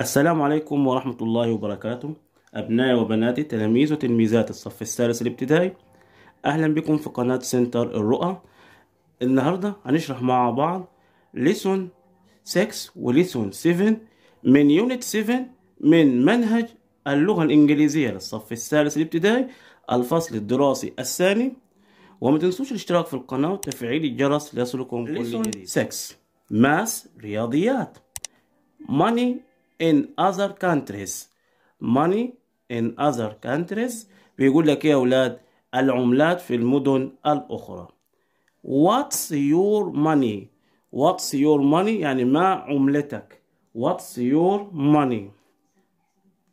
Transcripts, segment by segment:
السلام عليكم ورحمة الله وبركاته أبنائي وبناتي تلاميذ وتلميذات الصف الثالث الابتدائي أهلا بكم في قناة سنتر الرؤى النهاردة هنشرح مع بعض ليسون 6 وليسون 7 من يونت 7 من منهج اللغة الإنجليزية للصف الثالث الابتدائي الفصل الدراسي الثاني وما تنسوش الاشتراك في القناة وتفعيل الجرس ليصلكم كل جديد 6 ماس رياضيات money in other countries money in other countries بيقول لك ايه يا اولاد العملات في المدن الاخرى what's your money what's your money يعني ما عملتك what's your money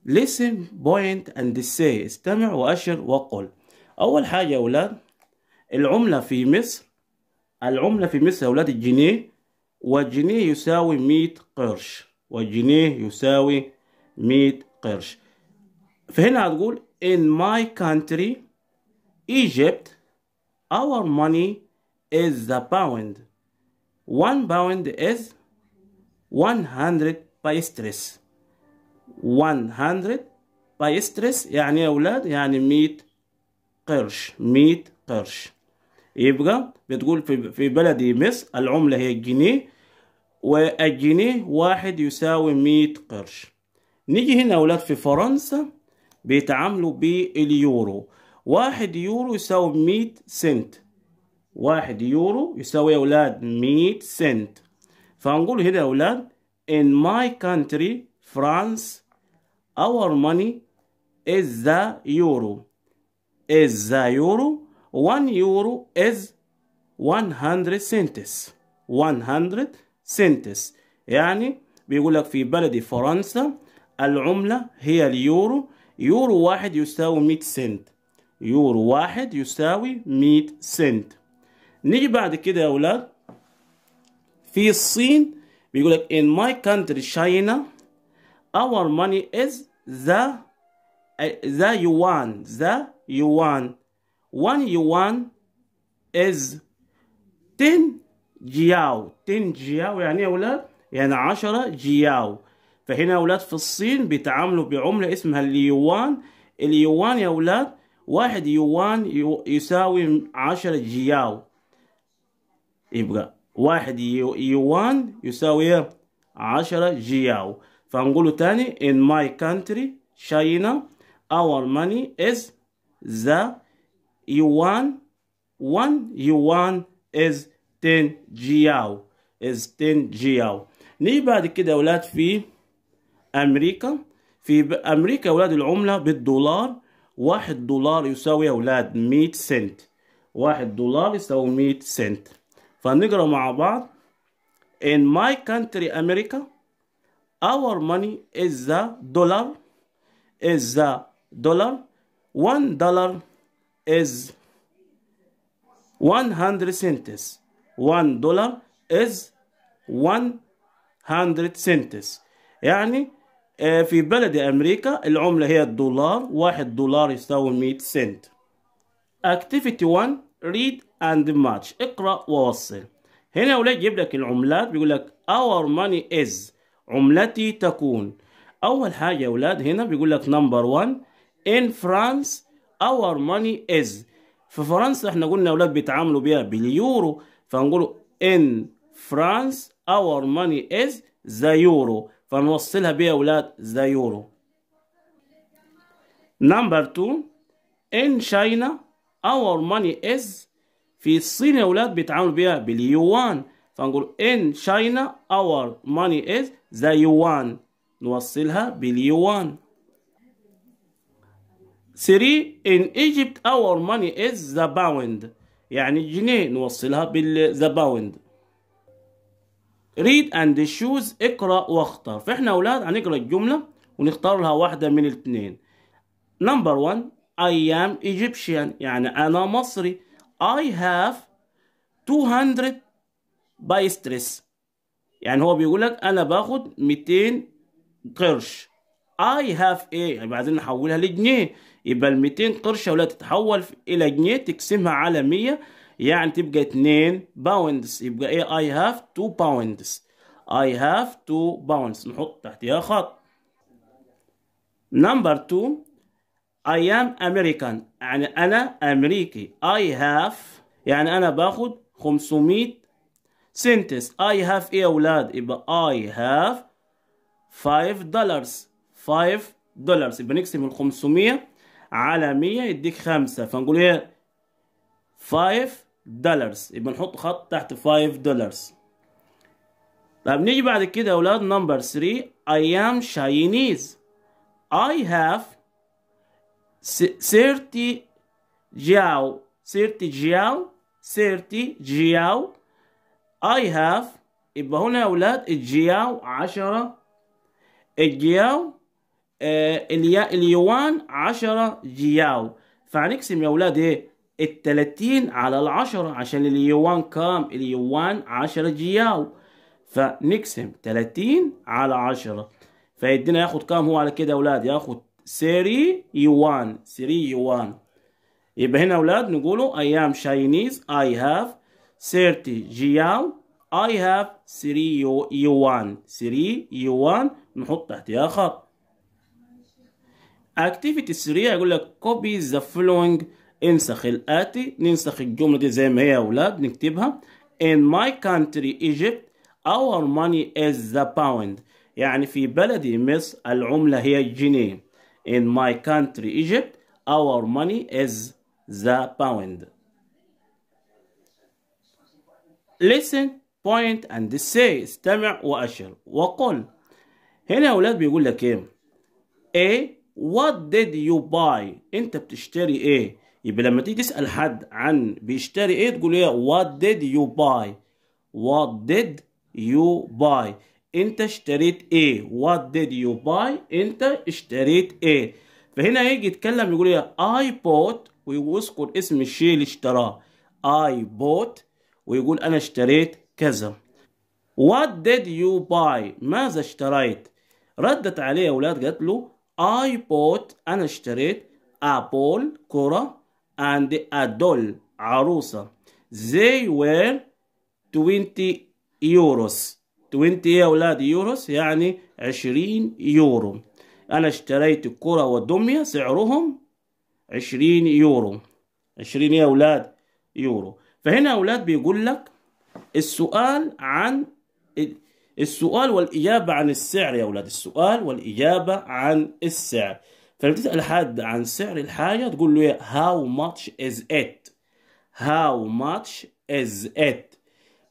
listen point and say استمع واشر وقل اول حاجه يا اولاد العمله في مصر العمله في مصر يا اولاد الجنيه والجنيه يساوي 100 قرش والجنيه يساوي 100 قرش فهنا هتقول in my country Egypt our money is the pound one pound is 100 بايستريس 100 بايستريس يعني يا اولاد يعني 100 قرش 100 قرش يبقى بتقول في بلدي مصر العملة هي الجنيه والجنيه واحد يساوي مية قرش نيجي هنا أولاد في فرنسا بيتعاملوا باليورو واحد يورو يساوي مية سنت واحد يورو يساوي يا أولاد مية سنت فهنقول هنا يا أولاد In my country France our money is the euro is the euro one euro is one hundred cents one hundred سنتس يعني بيقول لك في بلدي فرنسا العملة هي اليورو يورو واحد يساوي 100 سنت يورو واحد يساوي 100 سنت نيجي بعد كده يا أولاد في الصين بيقول لك in my country China our money is the the yuan the yuan one yuan is 10 جياو 10 جياو يعني يا أولاد يعني 10 جياو فهنا يا أولاد في الصين بيتعاملوا بعملة اسمها اليوان اليوان يا أولاد واحد يوان يساوي 10 جياو يبقى واحد يوان يساوي 10 جياو فنقوله تاني in my country China our money is the yuan one yuan is تن جياو از تن جياو نيجي بعد كده اولاد في امريكا في امريكا اولاد العمله بالدولار واحد دولار يساوي اولاد 100 سنت واحد دولار يساوي 100 سنت فنقرا مع بعض in my country America our money is the dollar is the dollar one dollar is 100 cents 1 دولار is 100 سنتس يعني آه, في بلد أمريكا العملة هي الدولار واحد دولار يساوي 100 سنت Activity 1 read and match اقرأ ووصل هنا يا ولاد يجيب لك العملات بيقول لك our money is عملتي تكون أول حاجة يا ولاد هنا بيقول لك نمبر 1 in France our money is في فرنسا احنا قلنا يا ولاد بيتعاملوا بيها باليورو فنقول ان فرانس اور ماني از ذا يورو فنوصلها بيها اولاد ذا يورو نمبر 2 ان شاينا اور ماني از في الصين يا اولاد بيتعاملوا بيها باليوان فنقول ان شاينا اور ماني از ذا يوان نوصلها باليوان 3 ان ايجيبت اور ماني از ذا باوند يعني جنيه نوصلها بالزباوند ريد اند شوز اقرا واختار فاحنا اولاد هنقرا الجمله ونختار لها واحده من الاثنين نمبر 1 I am Egyptian يعني انا مصري I have 200 stress يعني هو بيقول لك انا باخد 200 قرش اي هاف ايه يبقى عايزين نحولها لجنيه يبقى ال 200 قرش ولا تتحول الى جنيه تقسمها على 100 يعني تبقى 2 باوندز يبقى ايه اي هاف 2 باوندز اي هاف 2 باوندز نحط تحتها خط نمبر 2 I am American يعني أنا أمريكي I have يعني أنا باخد 500 سنتس I have إيه يا أولاد يبقى I have 5 دولارز 5 دولار يبقى نقسم ال 500 على 100 يديك 5 فنقول ايه 5 دولار يبقى نحط خط تحت 5 دولار طب نيجي بعد كده يا اولاد نمبر 3 I am Chinese I have 30 جاو 30 جاو 30 جاو I have يبقى هنا يا اولاد الجياو 10 الجياو اليوان آه، 10 جياو فهنقسم يا اولاد ايه ال 30 على ال 10 عشان اليوان كام اليوان 10 جياو فنقسم 30 على 10 فيدينا ياخد كام هو على كده يا اولاد؟ ياخد 3 يوان 3 يوان يبقى هنا اولاد نقولوا I am Chinese I have 30 جياو I have 3 يوان 3 يوان نحط تحتها خط اكتيفيتي 3 يقول لك كوبي ذا فولوينج انسخ الاتي ننسخ الجمله دي زي ما هي يا اولاد نكتبها in my country Egypt our money is the pound يعني في بلدي مصر العملة هي الجنيه in my country Egypt our money is the pound listen point and say استمع وأشر وقل هنا يا أولاد بيقول لك إيه A What did you buy انت بتشتري ايه يبقى لما تيجي تسأل حد عن بيشتري ايه تقول ايه What did you buy What did you buy انت اشتريت ايه What did you buy انت اشتريت ايه فهنا يجي يتكلم يقول ايه I bought ويذكر اسم الشيء اللي اشتراه I bought ويقول انا اشتريت كذا What did you buy ماذا اشتريت ردت عليه اولاد قالت له I bought أنا اشتريت a ball كرة and a doll عروسة they were 20 يوروس 20 يا أولاد يوروس يعني 20 يورو أنا اشتريت الكرة والدمية سعرهم 20 يورو 20 يا أولاد يورو فهنا أولاد بيقول لك السؤال عن السؤال والإجابة عن السعر يا أولاد السؤال والإجابة عن السعر فلما تسأل حد عن سعر الحاجة تقول له how much is it how much is it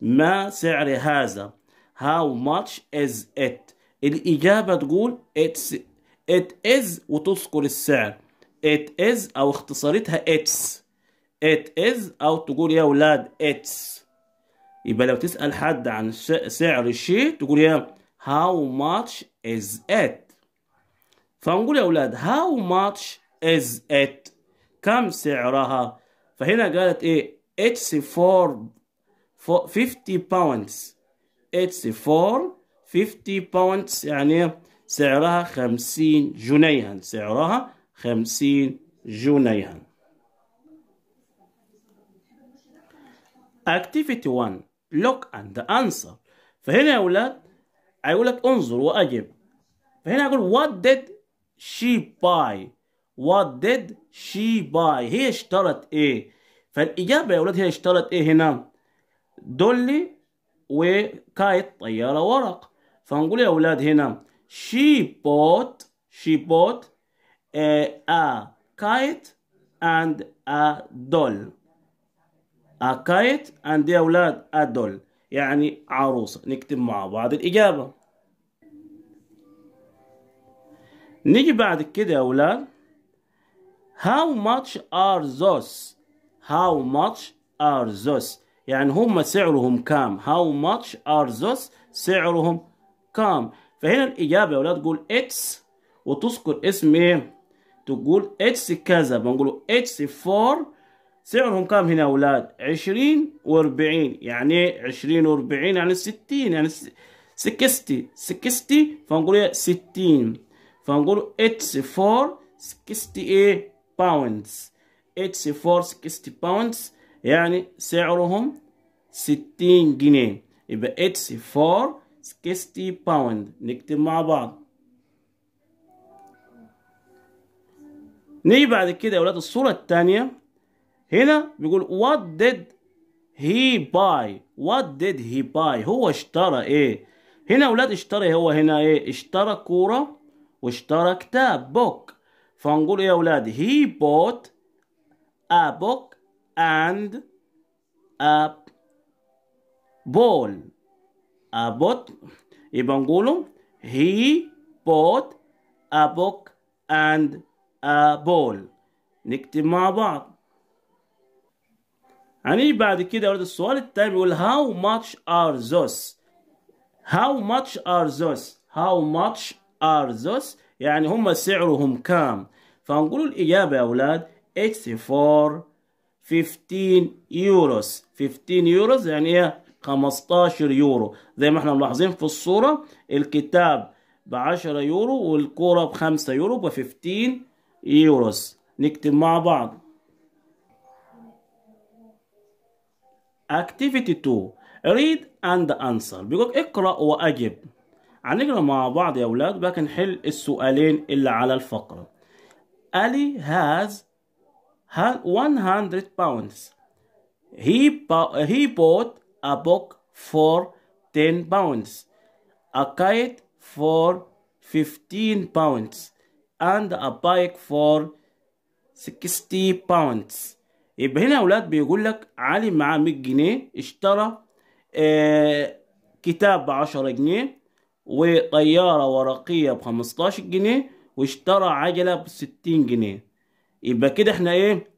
ما سعر هذا how much is it الإجابة تقول it's it is وتذكر السعر it is أو اختصارتها it's it is أو تقول يا أولاد it's يبقى لو تسأل حد عن سعر الشيء تقول يا how much is it فنقول يا أولاد how much is it كم سعرها فهنا قالت ايه it's for 50 pounds it's for 50 pounds يعني سعرها 50 جنيها سعرها 50 جنيها activity 1 look and answer فهنا يا أولاد هيقول لك انظر وأجب فهنا هقول what did she buy what did she buy هي اشترت ايه فالإجابة يا أولاد هي اشترت ايه هنا دولي وكايت طيارة ورق فنقول يا أولاد هنا she bought she bought a, آه، a kite and a doll أكايت and the أولاد أدول يعني عروسة نكتب مع بعض الإجابة نيجي بعد كده يا أولاد How much are those? How much are those? يعني هم سعرهم كام How much are those? سعرهم كام فهنا الإجابة يا أولاد تقول It's وتذكر اسم إيه تقول It's كذا بنقوله It's for سعرهم كم هنا أولاد عشرين واربعين يعني إيه عشرين واربعين يعني ستين يعني سكستي سكستي فنقول إيه؟ ستين فنقول اتس فور سكستي باوندز إيه؟ اتس فور 60 باوندز يعني سعرهم ستين جنيه يبقى اتس فور 60 باوند نكتب مع بعض نيجي بعد كده يا ولاد الصورة التانية هنا بيقول what did he buy what did he buy هو اشترى ايه هنا اولاد اشترى هو هنا ايه اشترى كورة واشترى كتاب book فنقول إيه يا اولاد he bought a book and a ball a bought يبقى نقوله he bought a book and a ball نكتب مع بعض يعني بعد كده ورد السؤال التاني بيقول how much are those how much are those how much are those يعني هم سعرهم كام فهنقول الإجابة يا أولاد 84 15 يوروز 15 يوروز يعني ايه 15 يورو زي ما احنا ملاحظين في الصورة الكتاب ب 10 يورو والكورة ب 5 يورو ب 15 يوروز نكتب مع بعض activity 2 read and answer بيقول اقرأ وأجب هنقرأ مع بعض يا أولاد بقى نحل السؤالين اللي على الفقرة Ali has 100 pounds he, he bought a book for 10 pounds a kite for 15 pounds and a bike for 60 pounds يبقى هنا يا اولاد بيقول لك علي معاه 100 جنيه اشترى آه كتاب ب 10 جنيه وطيارة ورقية ب 15 جنيه واشترى عجلة ب 60 جنيه يبقى كده احنا ايه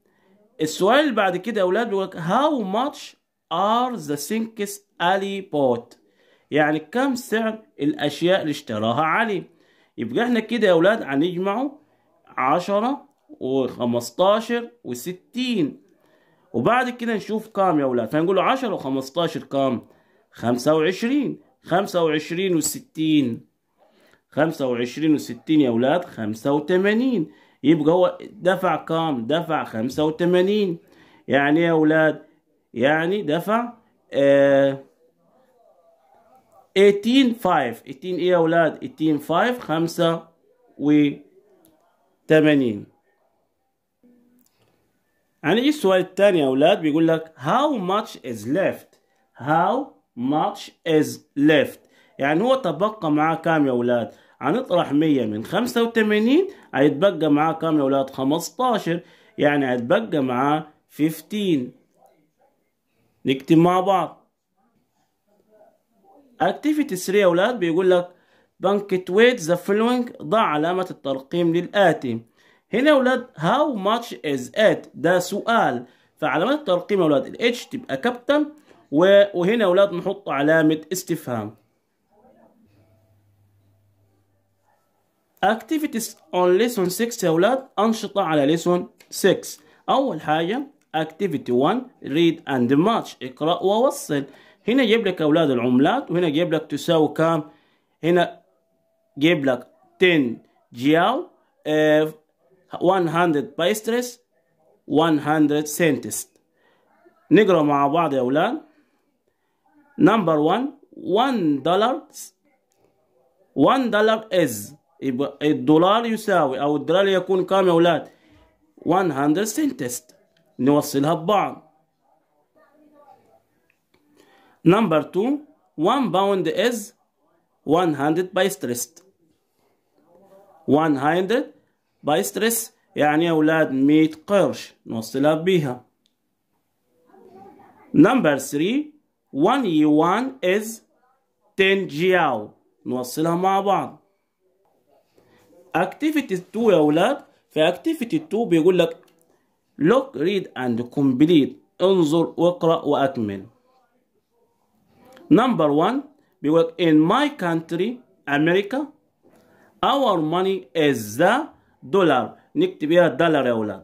السؤال اللي بعد كده يا اولاد بيقول لك هاو ماتش ار ذا سينكس علي بوت يعني كم سعر الاشياء اللي اشتراها علي يبقى احنا كده يا اولاد هنجمعه 10 و15 و60 وبعد كده نشوف كام يا اولاد فنقول له 10 و15 كام 25 25 و60 25 و60 يا اولاد 85 يبقى هو دفع كام دفع 85 يعني إيه يا اولاد يعني دفع آه 18 5 18 ايه يا اولاد 18 5 85 هنيجي السؤال الثاني يا اولاد بيقول لك how much is left how much is left يعني هو تبقى معاه كام يا اولاد هنطرح 100 من 85 هيتبقى معاه كام يا اولاد 15 يعني هيتبقى معاه 15 نكتب مع بعض activity 3 يا اولاد بيقول لك ويت ذا فلوينج ضع علامة الترقيم للآتي هنا يا اولاد هاو ماتش از ات ده سؤال فعلامات الترقيم يا اولاد الاتش تبقى كابتن وهنا يا اولاد نحط علامه استفهام activities on lesson 6 يا اولاد انشطه على lesson 6 اول حاجه activity 1 read and match اقرا ووصل هنا جايب لك اولاد العملات وهنا جايب لك تساوي كام هنا جايب لك 10 جياو آه، 100 بايسترس 100 سنتست نقرأ مع بعض يا أولاد نمبر 1 1 دولار 1 دولار is يبقى الدولار يساوي أو الدولار يكون كام يا أولاد 100 سنتست نوصلها ببعض نمبر 2 1 باوند is 100 بايسترست 100 بايسترس يعني يا أولاد 100 قرش نوصلها بيها Number 3 1 yuan is 10 جياو نوصلها مع بعض Activity 2 يا أولاد في Activity 2 بيقول لك Look, read and complete انظر واقرأ وأكمل Number 1 بيقول لك In my country, America Our money is the دولار نكتب اياها دولار يا اولاد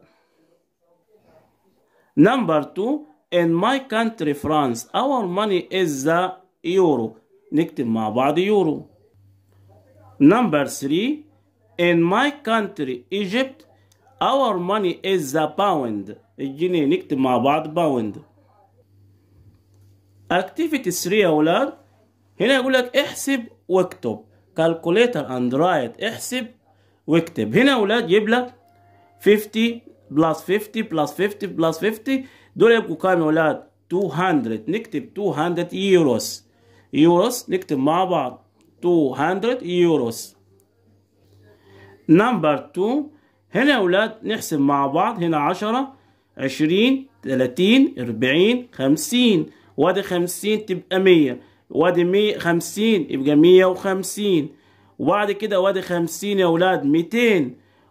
number two in my country France our money is the euro نكتب مع بعض يورو number three in my country Egypt our money is the pound الجنيه نكتب مع بعض pound activity 3 يا اولاد هنا يقول لك احسب واكتب calculator and write احسب واكتب هنا يا اولاد لك 50 بلس 50 بلس 50 بلس 50 دول يبقوا كام يا اولاد 200 نكتب 200 يوروس يوروس نكتب مع بعض 200 يوروس نمبر 2 هنا يا اولاد نحسب مع بعض هنا 10 20 30 40 50 وادي 50 تبقى 100 وادي 150 يبقى 150 وبعد كده وادي 50 يا اولاد 200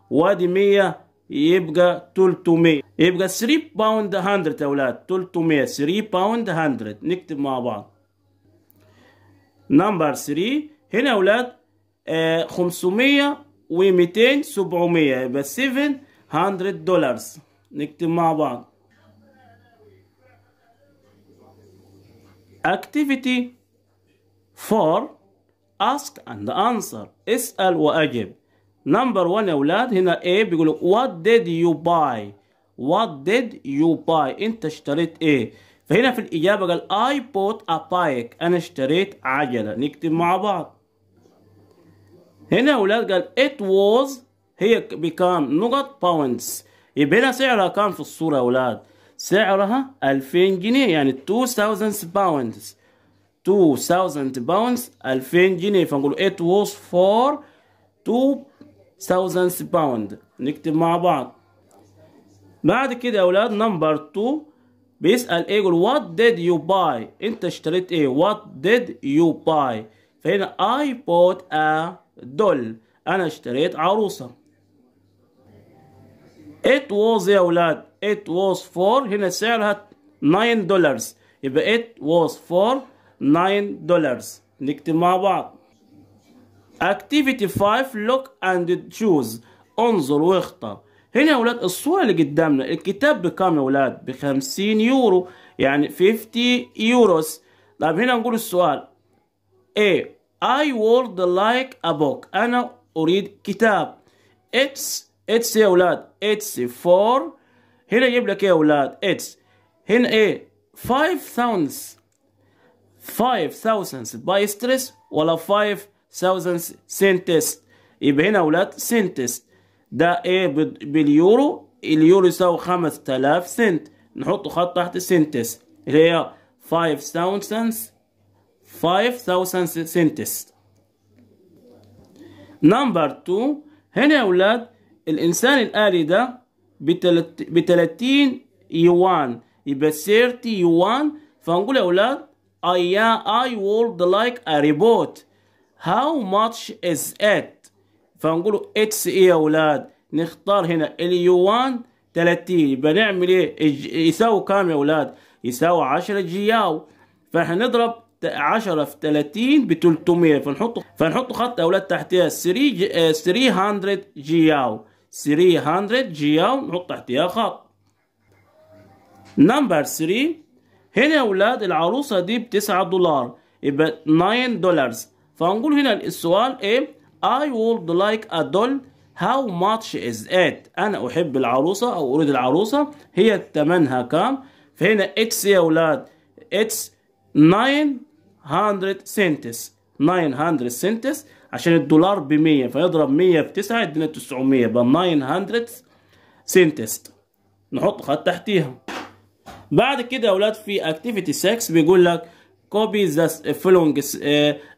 وادي 100 يبقى 300 يبقى 3 باوند 100 يا اولاد 300 3 باوند 100 نكتب مع بعض نمبر 3 هنا يا اولاد آه 500 و200 700 يبقى 700 دولار نكتب مع بعض اكتيفيتي 4 ask and answer اسأل وأجب number one يا أولاد هنا A بيقول لك what did you buy what did you buy أنت اشتريت إيه فهنا في الإجابة قال I bought a bike أنا اشتريت عجلة نكتب مع بعض هنا يا أولاد قال it was هي بكام نقط pounds يبقى هنا سعرها كام في الصورة يا أولاد سعرها 2000 جنيه يعني 2000 pounds 2000 pounds 2000 جنيه فنقول it was for 2000 pound نكتب مع بعض بعد كده يا اولاد نمبر 2 بيسأل ايه يقول what did you buy انت اشتريت ايه what did you buy فهنا I bought a doll انا اشتريت عروسة it was يا اولاد it was for هنا سعرها 9 دولار يبقى it was for 9 dollars نكتب مع بعض activity 5 look and choose انظر واختر هنا يا ولاد الصورة اللي قدامنا الكتاب بكام يا ولاد ب 50 يورو يعني 50 يوروس طيب هنا نقول السؤال A I would like a book أنا أريد كتاب It's It's يا ولاد It's for هنا يجيب لك إيه يا ولاد It's هنا إيه 5 pounds 5000 بايسترس ولا 5000 سنتست يبقى هنا ولاد سنتست ده ايه باليورو اليورو يساوي 5000 سنت نحط خط تحت سنتست اللي هي 5000 5000 سنتست نمبر 2 هنا يا ولاد الانسان الالي ده ب 30 يوان يبقى 30 يوان فنقول يا ولاد I, yeah, I would like a report how much is it فنقول it's ايه يا اولاد نختار هنا اليو 1 30 يبقى نعمل ايه يساوي كام يا اولاد يساوي 10 جياو فاحنا نضرب 10 في 30 ب 300 فنحط فنحط خط يا اولاد تحتها 300 جياو 300 جياو نحط تحتها خط نمبر 3 هنا يا ولاد العروسة دي بتسعة دولار يبقى 9 دولار فهنقول هنا السؤال ايه I would like a doll how much is it انا احب العروسة او اريد العروسة هي ثمنها كام فهنا اتس يا ولاد اتس 900 سنتس 900 سنتس عشان الدولار ب 100 فيضرب 100 في 9 يدينا 900 يبقى 900 سنتس نحط خط تحتيها بعد كده يا اولاد في اكتيفيتي 6 بيقول لك كوبي ذا فولوينج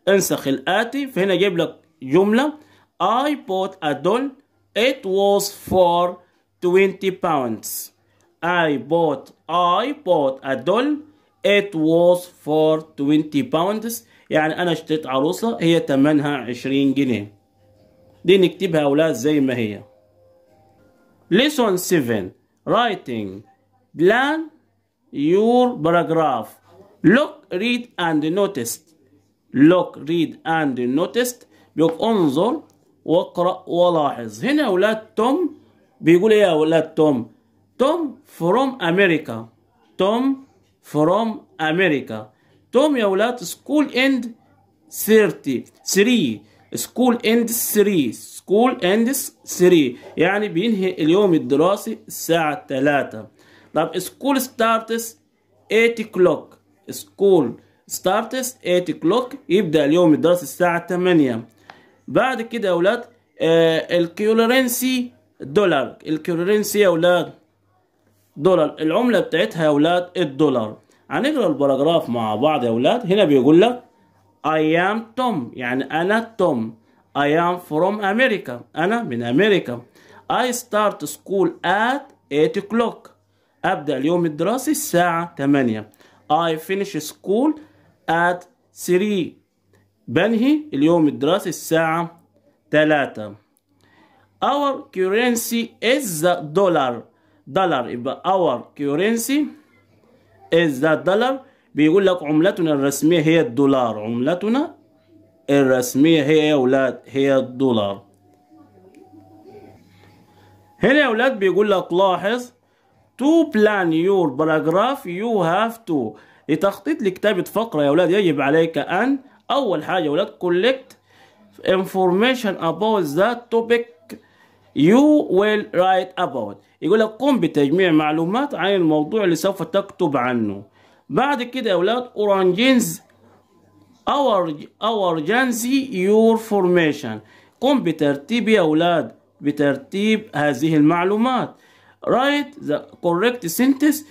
انسخ الاتي فهنا جايب لك جمله I bought a doll it was for 20 pounds I bought I bought a doll it was for 20 pounds يعني انا اشتريت عروسه هي ثمنها 20 جنيه دي نكتبها يا اولاد زي ما هي ليسون 7 writing plan your paragraph look read and notice look read and notice بيقول انظر واقرأ ولاحظ هنا ولاد توم بيقول ايه يا ولاد توم توم from America توم from America توم يا ولاد school end 30 3 school end 3 school end 3 يعني بينهي اليوم الدراسي الساعة 3 طب سكول ستارتس 8 كلوك سكول ستارتس 8 كلوك يبدا اليوم الدرس الساعه 8 بعد كده يا اولاد آه الكيولورنسي دولار الكيولورنسي يا اولاد دولار العمله بتاعتها يا اولاد الدولار هنقرا البراجراف مع بعض يا اولاد هنا بيقول لك I am Tom يعني أنا توم I am from America أنا من أمريكا I start school at 8 o'clock أبدأ اليوم الدراسي الساعة 8 I finish school at 3 بنهي اليوم الدراسي الساعة 3 Our currency is the dollar دولار يبقى our currency is the dollar بيقول لك عملتنا الرسمية هي الدولار عملتنا الرسمية هي يا أولاد هي الدولار هنا يا أولاد بيقول لك لاحظ to plan your paragraph you have to لتخطيط لكتابة فقرة يا أولاد يجب عليك أن أول حاجة يا أولاد collect information about the topic you will write about يقول لك قم بتجميع معلومات عن الموضوع اللي سوف تكتب عنه بعد كده يا أولاد أورانجينز أور جنسي your فورميشن قم بترتيب يا أولاد بترتيب هذه المعلومات write the correct sentence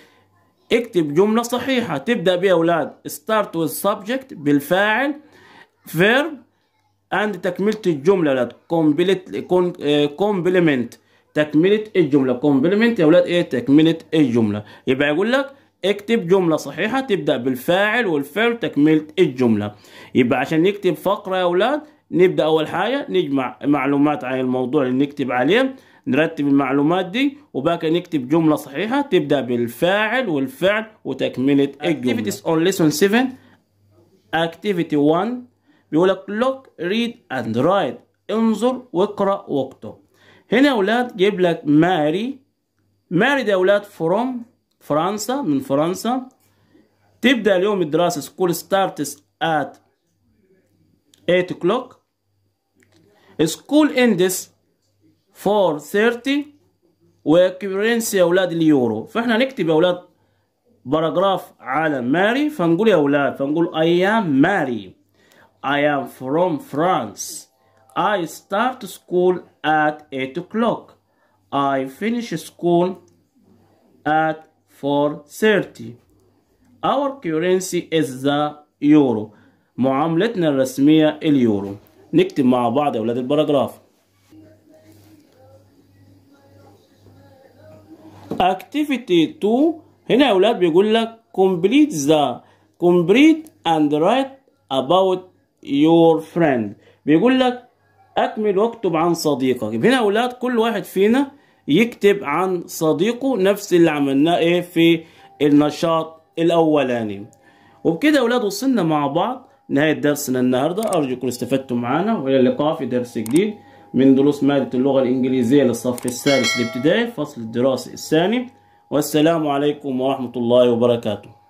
اكتب جملة صحيحة تبدأ بيها يا أولاد start with subject بالفاعل verb and تكملة الجملة أولاد eh, complement تكملة الجملة complement يا أولاد إيه تكملة الجملة يبقى يقول لك اكتب جملة صحيحة تبدأ بالفاعل والفعل تكملة الجملة يبقى عشان نكتب فقرة يا أولاد نبدأ أول حاجة نجمع معلومات عن الموضوع اللي نكتب عليه نرتب المعلومات دي وباقي نكتب جملة صحيحة تبدأ بالفاعل والفعل وتكملة الجملة activities on lesson 7 activity 1 بيقول لك look read and write انظر واقرأ واكتب هنا يا أولاد جيب لك ماري ماري ده أولاد from فرنسا من فرنسا تبدأ اليوم الدراسة سكول ستارتس at 8 o'clock school ends فور 30 وكرنسي يا اولاد اليورو فاحنا نكتب يا اولاد باراجراف على ماري فنقول يا اولاد فنقول I am ماري I am from France I start school at 8 o'clock I finish school at 4.30 Our currency is the euro معاملتنا الرسمية اليورو نكتب مع بعض يا أولاد الباراجراف activity 2 هنا يا اولاد بيقول لك complete the complete and write about your friend بيقول لك اكمل واكتب عن صديقك هنا يا اولاد كل واحد فينا يكتب عن صديقه نفس اللي عملناه ايه في النشاط الاولاني وبكده يا اولاد وصلنا مع بعض نهايه درسنا النهارده ارجو تكونوا استفدتم معانا والى اللقاء في درس جديد من دروس مادة اللغة الإنجليزية للصف الثالث الابتدائي الفصل الدراسي الثاني والسلام عليكم ورحمة الله وبركاته